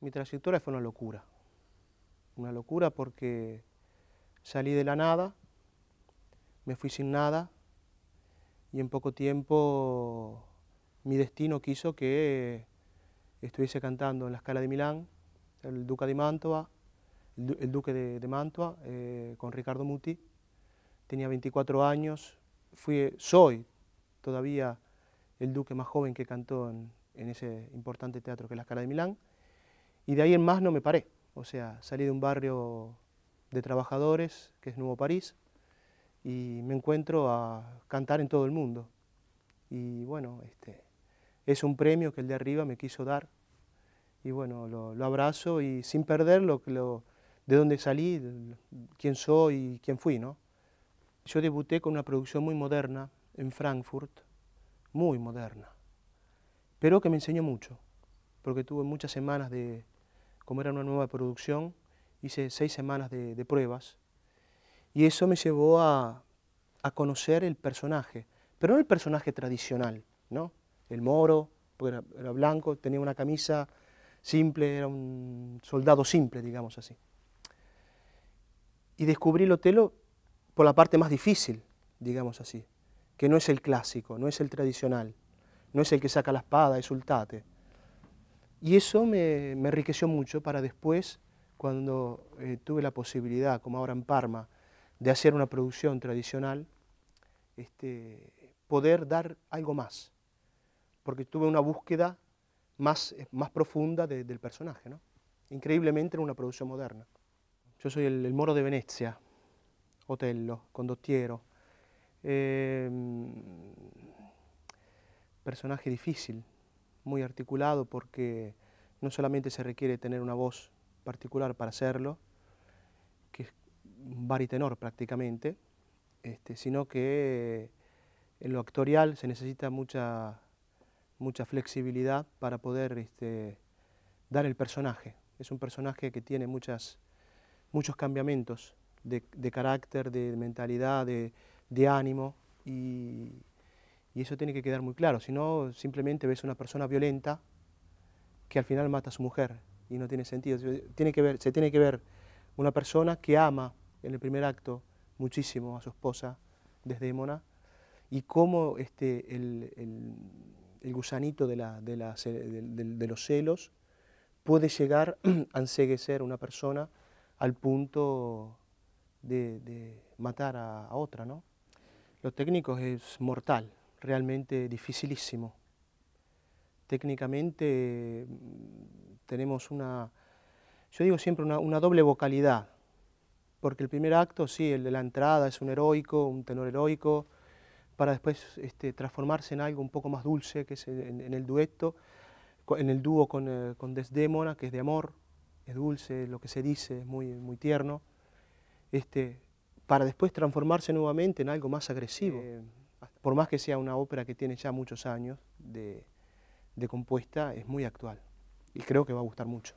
Mi trayectoria fue una locura. Una locura porque salí de la nada, me fui sin nada y en poco tiempo mi destino quiso que estuviese cantando en la escala de Milán, el Duca de Mantua, el, Duque de, Mantua, eh, con Ricardo Muti. Tenía 24 años, fui, eh, soy todavía el Duque más joven que cantó en, en ese importante teatro que es la escala de Milán. Y de ahí en más no me paré. O sea, salí de un barrio de trabajadores, que es Nuevo París, y me encuentro a cantar en todo el mundo. Y bueno, este, es un premio que el de arriba me quiso dar. Y bueno, lo, abrazo y sin perder lo, lo, de dónde salí, quién soy y quién fui, ¿no? Yo debuté con una producción muy moderna en Frankfurt, muy moderna, pero que me enseñó mucho, porque tuve muchas semanas de, como era una nueva producción, hice seis semanas de, pruebas y eso me llevó a, conocer el personaje, pero no el personaje tradicional, ¿no? El moro, porque era, blanco, tenía una camisa simple, era un soldado simple, digamos así. Y descubrí el Otelo por la parte más difícil, digamos así, que no es el clásico, no es el tradicional, no es el que saca la espada, es ultate, y eso me, enriqueció mucho para después, cuando eh, tuve la posibilidad, como ahora en Parma, de hacer una producción tradicional, este, poder dar algo más, porque tuve una búsqueda más, eh, profunda del personaje, ¿no? increíblemente en una producción moderna. Yo soy el, moro de Venecia, Otello, condottiero, em, personaje difícil, muy articulado porque no solamente se requiere tener una voz particular para hacerlo, que es baritenor prácticamente, este, sino que en lo actorial se necesita mucha, mucha flexibilidad para poder este, dar el personaje. Es un personaje que tiene muchas, muchos cambiamientos de, carácter, de mentalidad, de, de ánimo y, y eso tiene que quedar muy claro, si no simplemente ves una persona violenta que al final mata a su mujer y no tiene sentido. Tiene que ver, se tiene que ver una persona que ama en el primer acto muchísimo a su esposa Desdemona, y cómo este, el, gusanito de, de, los celos puede llegar a enseguecer a una persona al punto de, matar a, otra. ¿no? Los técnicos es mortal realmente dificilísimo. Técnicamente mm, tenemos una, yo digo siempre una, doble vocalidad, porque el primer acto, sí, el de la entrada es un heroico, un tenor heroico, para después este, transformarse en algo un poco más dulce, que es en, el dueto, en el dúo con, eh, Desdémona, que es de amor, es dulce, lo que se dice es muy, muy tierno, este, para después transformarse nuevamente en algo más agresivo. Eh, por más que sea una ópera que tiene ya muchos años de, compuesta, es muy actual y creo que va a gustar mucho.